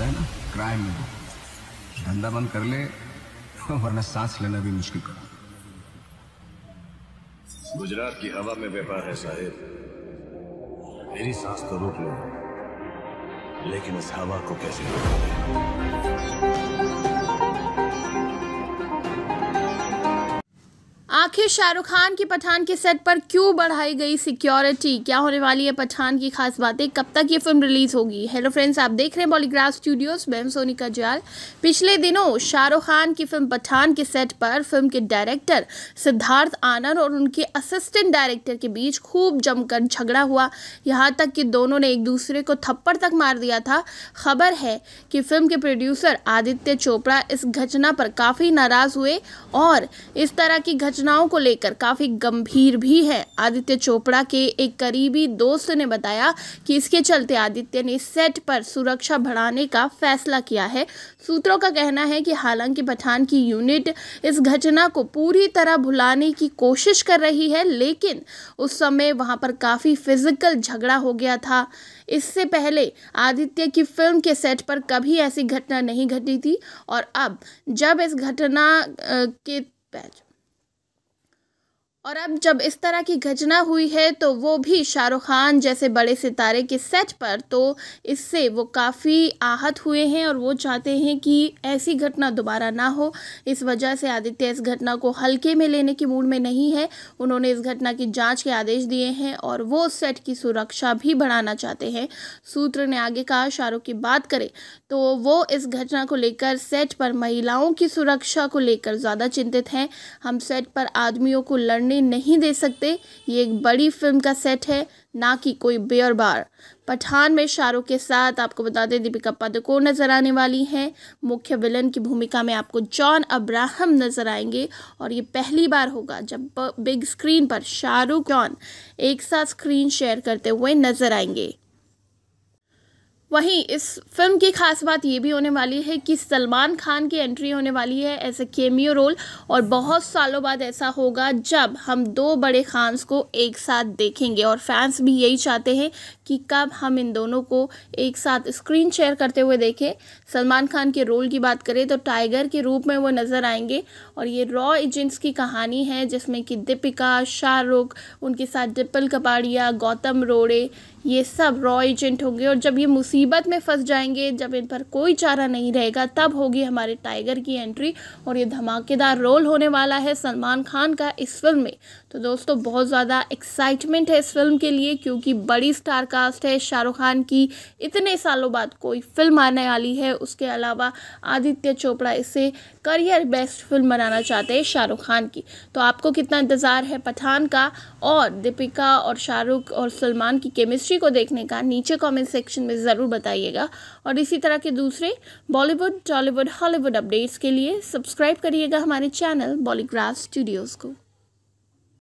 होता है ना क्राइम में धंधा बंद कर ले वरना सांस लेना भी मुश्किल करो गुजरात की हवा में व्यापार है साहेब मेरी सांस तो रोक लो लेकिन इस हवा को कैसे रोक आखिर शाहरुख खान की पठान के सेट पर क्यों बढ़ाई गई सिक्योरिटी क्या होने वाली है पठान की खास बातें कब तक ये फिल्म रिलीज होगी हेलो फ्रेंड्स आप देख रहे हैं बॉलीग्राफ स्टूडियोज मैं सोनिका जाल पिछले दिनों शाहरुख खान की फिल्म पठान के सेट पर फिल्म के डायरेक्टर सिद्धार्थ आनंद और उनके असिस्टेंट डायरेक्टर के बीच खूब जमकर झगड़ा हुआ यहाँ तक कि दोनों ने एक दूसरे को थप्पड़ तक मार दिया था खबर है कि फिल्म के प्रोड्यूसर आदित्य चोपड़ा इस घटना पर काफ़ी नाराज़ हुए और इस तरह की घटनाओं घटनाओं को लेकर काफ़ी गंभीर भी है आदित्य चोपड़ा के एक करीबी दोस्त ने बताया कि इसके चलते आदित्य ने सेट पर सुरक्षा बढ़ाने का फैसला किया है सूत्रों का कहना है कि हालांकि पठान की यूनिट इस घटना को पूरी तरह भुलाने की कोशिश कर रही है लेकिन उस समय वहां पर काफ़ी फिजिकल झगड़ा हो गया था इससे पहले आदित्य की फिल्म के सेट पर कभी ऐसी घटना नहीं घटी थी और अब जब इस घटना के पैच और अब जब इस तरह की घटना हुई है तो वो भी शाहरुख खान जैसे बड़े सितारे के सेट पर तो इससे वो काफ़ी आहत हुए हैं और वो चाहते हैं कि ऐसी घटना दोबारा ना हो इस वजह से आदित्य इस घटना को हल्के में लेने के मूड में नहीं है उन्होंने इस घटना की जांच के आदेश दिए हैं और वो सेट की सुरक्षा भी बढ़ाना चाहते हैं सूत्र ने आगे कहा शाहरुख की बात करें तो वो इस घटना को लेकर सेट पर महिलाओं की सुरक्षा को लेकर ज़्यादा चिंतित हैं हम सेट पर आदमियों को लड़ने ये नहीं दे सकते ये एक बड़ी फिल्म का सेट है ना कि कोई बेयर बार पठान में शाहरुख के साथ आपको बता दें दीपिका पादुकोण नज़र आने वाली हैं मुख्य विलन की भूमिका में आपको जॉन अब्राहम नज़र आएंगे और ये पहली बार होगा जब बिग स्क्रीन पर शाहरुख जॉन एक साथ स्क्रीन शेयर करते हुए नज़र आएंगे वहीं इस फिल्म की खास बात ये भी होने वाली है कि सलमान खान की एंट्री होने वाली है एज ए केमियो रोल और बहुत सालों बाद ऐसा होगा जब हम दो बड़े खान्स को एक साथ देखेंगे और फैंस भी यही चाहते हैं कि कब हम इन दोनों को एक साथ स्क्रीन शेयर करते हुए देखें सलमान खान के रोल की बात करें तो टाइगर के रूप में वो नज़र आएंगे और ये रॉ एजेंट्स की कहानी है जिसमें कि दीपिका शाहरुख उनके साथ डिपल कपाड़िया गौतम रोड़े ये सब रॉ एजेंट होंगे और जब ये मुसी मुसीबत में फंस जाएंगे जब इन पर कोई चारा नहीं रहेगा तब होगी हमारे टाइगर की एंट्री और ये धमाकेदार रोल होने वाला है सलमान खान का इस फिल्म में तो दोस्तों बहुत ज़्यादा एक्साइटमेंट है इस फिल्म के लिए क्योंकि बड़ी स्टार कास्ट है शाहरुख खान की इतने सालों बाद कोई फिल्म आने वाली है उसके अलावा आदित्य चोपड़ा इसे करियर बेस्ट फिल्म बनाना चाहते हैं शाहरुख खान की तो आपको कितना इंतज़ार है पठान का और दीपिका और शाहरुख और सलमान की केमिस्ट्री को देखने का नीचे कॉमेंट सेक्शन में ज़रूर बताइएगा और इसी तरह के दूसरे बॉलीवुड टॉलीवुड हॉलीवुड अपडेट्स के लिए सब्सक्राइब करिएगा हमारे चैनल बॉलीग्राफ स्टूडियोज़ को